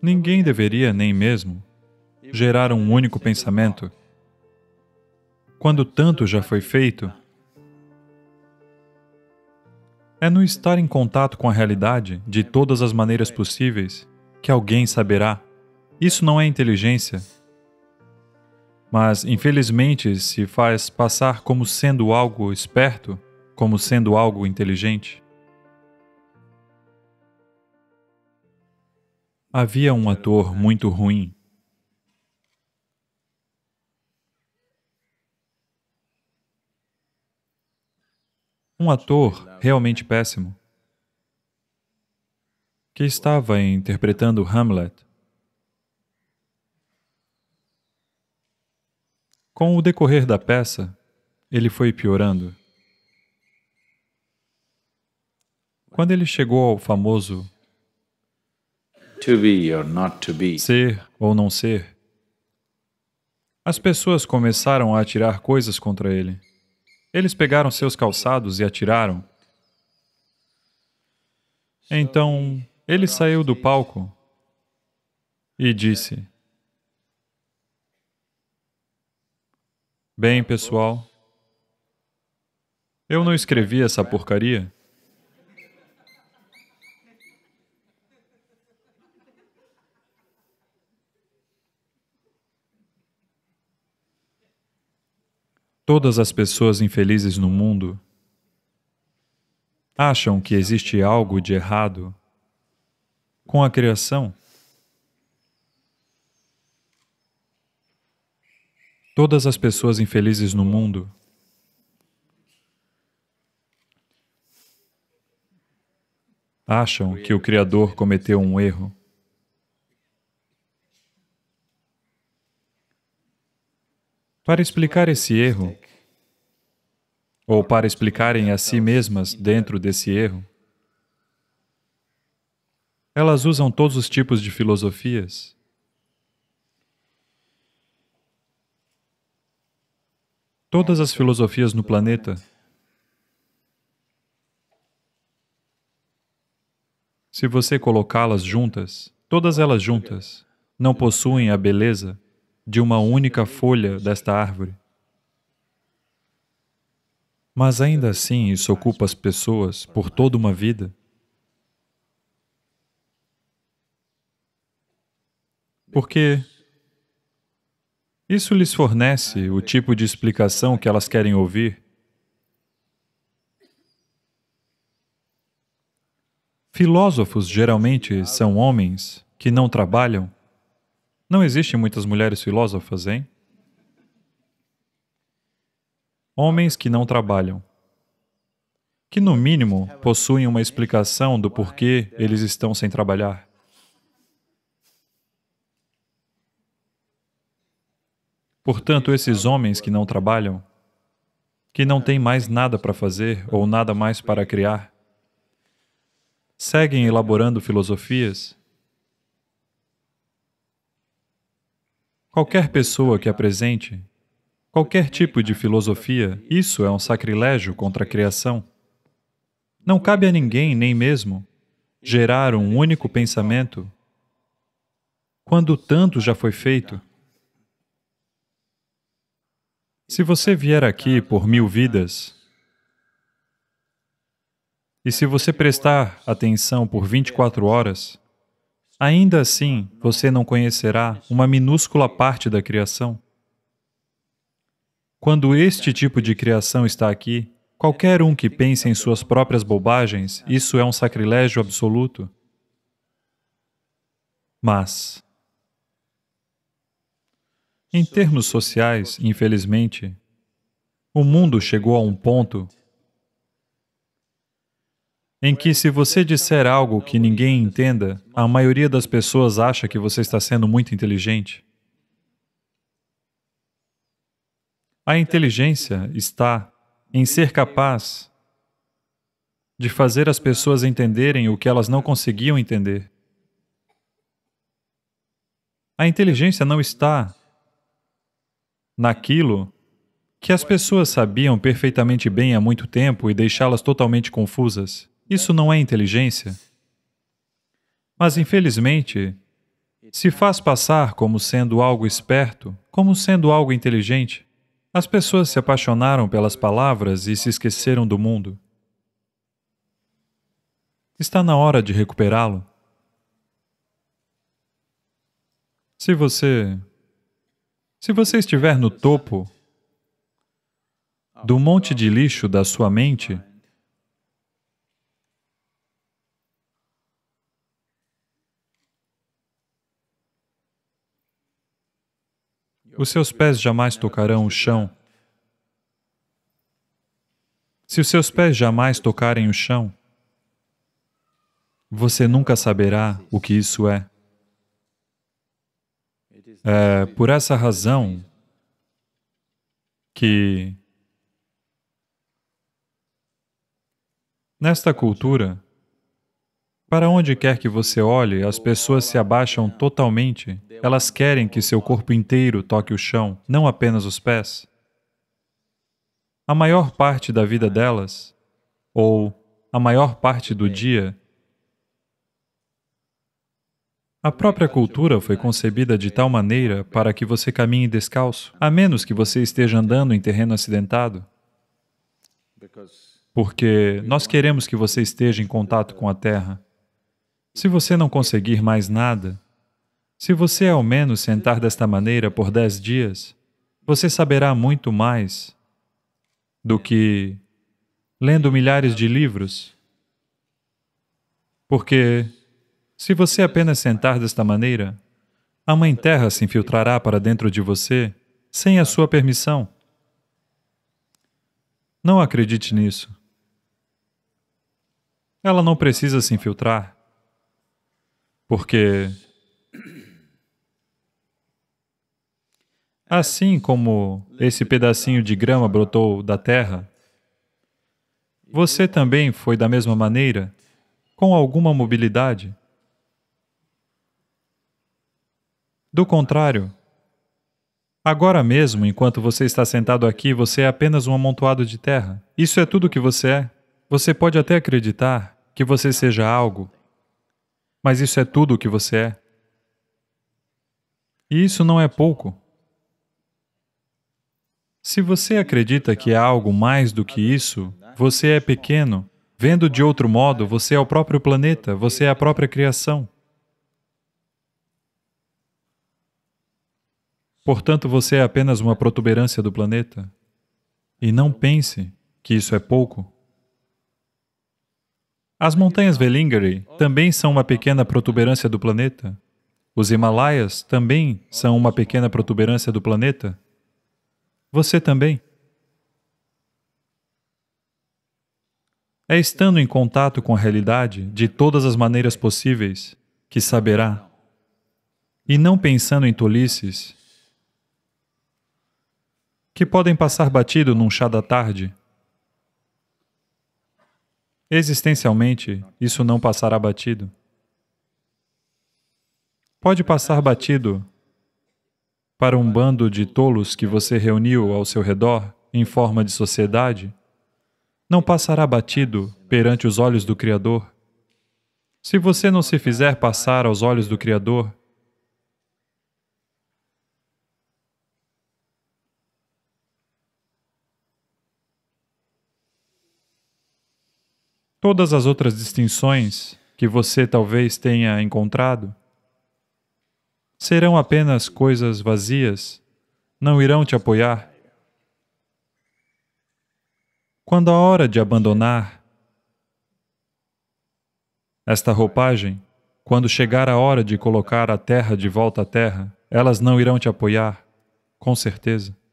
Ninguém deveria, nem mesmo, gerar um único pensamento. Quando tanto já foi feito, é no estar em contato com a realidade de todas as maneiras possíveis que alguém saberá. Isso não é inteligência, mas infelizmente se faz passar como sendo algo esperto, como sendo algo inteligente. Havia um ator muito ruim. Um ator realmente péssimo que estava interpretando Hamlet Com o decorrer da peça, ele foi piorando. Quando ele chegou ao famoso ser ou não ser. As pessoas começaram a atirar coisas contra ele. Eles pegaram seus calçados e atiraram. Então, ele saiu do palco e disse: Bem, pessoal, eu não escrevi essa porcaria. Todas as pessoas infelizes no mundo acham que existe algo de errado com a criação. Todas as pessoas infelizes no mundo acham que o Criador cometeu um erro. Para explicar esse erro, ou para explicarem a si mesmas dentro desse erro, elas usam todos os tipos de filosofias. Todas as filosofias no planeta Se você colocá-las juntas, todas elas juntas, não possuem a beleza de uma única folha desta árvore. Mas ainda assim isso ocupa as pessoas por toda uma vida. Porque isso lhes fornece o tipo de explicação que elas querem ouvir. Filósofos geralmente são homens que não trabalham não existem muitas mulheres filósofas, hein? Homens que não trabalham. Que, no mínimo, possuem uma explicação do porquê eles estão sem trabalhar. Portanto, esses homens que não trabalham, que não têm mais nada para fazer ou nada mais para criar, seguem elaborando filosofias Qualquer pessoa que apresente qualquer tipo de filosofia, isso é um sacrilégio contra a criação. Não cabe a ninguém, nem mesmo, gerar um único pensamento quando tanto já foi feito. Se você vier aqui por mil vidas, e se você prestar atenção por 24 horas, Ainda assim, você não conhecerá uma minúscula parte da criação. Quando este tipo de criação está aqui, qualquer um que pense em suas próprias bobagens, isso é um sacrilégio absoluto. Mas, em termos sociais, infelizmente, o mundo chegou a um ponto em que, se você disser algo que ninguém entenda, a maioria das pessoas acha que você está sendo muito inteligente. A inteligência está em ser capaz de fazer as pessoas entenderem o que elas não conseguiam entender. A inteligência não está naquilo que as pessoas sabiam perfeitamente bem há muito tempo e deixá-las totalmente confusas. Isso não é inteligência? Mas, infelizmente, se faz passar como sendo algo esperto, como sendo algo inteligente. As pessoas se apaixonaram pelas palavras e se esqueceram do mundo. Está na hora de recuperá-lo. Se você. Se você estiver no topo do monte de lixo da sua mente, Os seus pés jamais tocarão o chão. Se os seus pés jamais tocarem o chão, você nunca saberá o que isso é. É por essa razão que, nesta cultura, para onde quer que você olhe, as pessoas se abaixam totalmente. Elas querem que seu corpo inteiro toque o chão, não apenas os pés. A maior parte da vida delas, ou a maior parte do dia, a própria cultura foi concebida de tal maneira para que você caminhe descalço, a menos que você esteja andando em terreno acidentado. Porque nós queremos que você esteja em contato com a terra. Se você não conseguir mais nada, se você ao menos sentar desta maneira por dez dias, você saberá muito mais do que lendo milhares de livros. Porque, se você apenas sentar desta maneira, a Mãe Terra se infiltrará para dentro de você sem a sua permissão. Não acredite nisso. Ela não precisa se infiltrar. Porque assim como esse pedacinho de grama brotou da terra, você também foi da mesma maneira, com alguma mobilidade. Do contrário, agora mesmo, enquanto você está sentado aqui, você é apenas um amontoado de terra. Isso é tudo o que você é. Você pode até acreditar que você seja algo, mas isso é tudo o que você é. E isso não é pouco. Se você acredita que há algo mais do que isso, você é pequeno. Vendo de outro modo, você é o próprio planeta, você é a própria criação. Portanto, você é apenas uma protuberância do planeta. E não pense que isso é pouco. As montanhas Velingari também são uma pequena protuberância do planeta. Os Himalaias também são uma pequena protuberância do planeta. Você também. É estando em contato com a realidade de todas as maneiras possíveis que saberá. E não pensando em tolices que podem passar batido num chá da tarde Existencialmente, isso não passará batido. Pode passar batido para um bando de tolos que você reuniu ao seu redor em forma de sociedade, não passará batido perante os olhos do Criador. Se você não se fizer passar aos olhos do Criador, todas as outras distinções que você talvez tenha encontrado serão apenas coisas vazias, não irão te apoiar. Quando a hora de abandonar esta roupagem, quando chegar a hora de colocar a terra de volta à terra, elas não irão te apoiar, com certeza.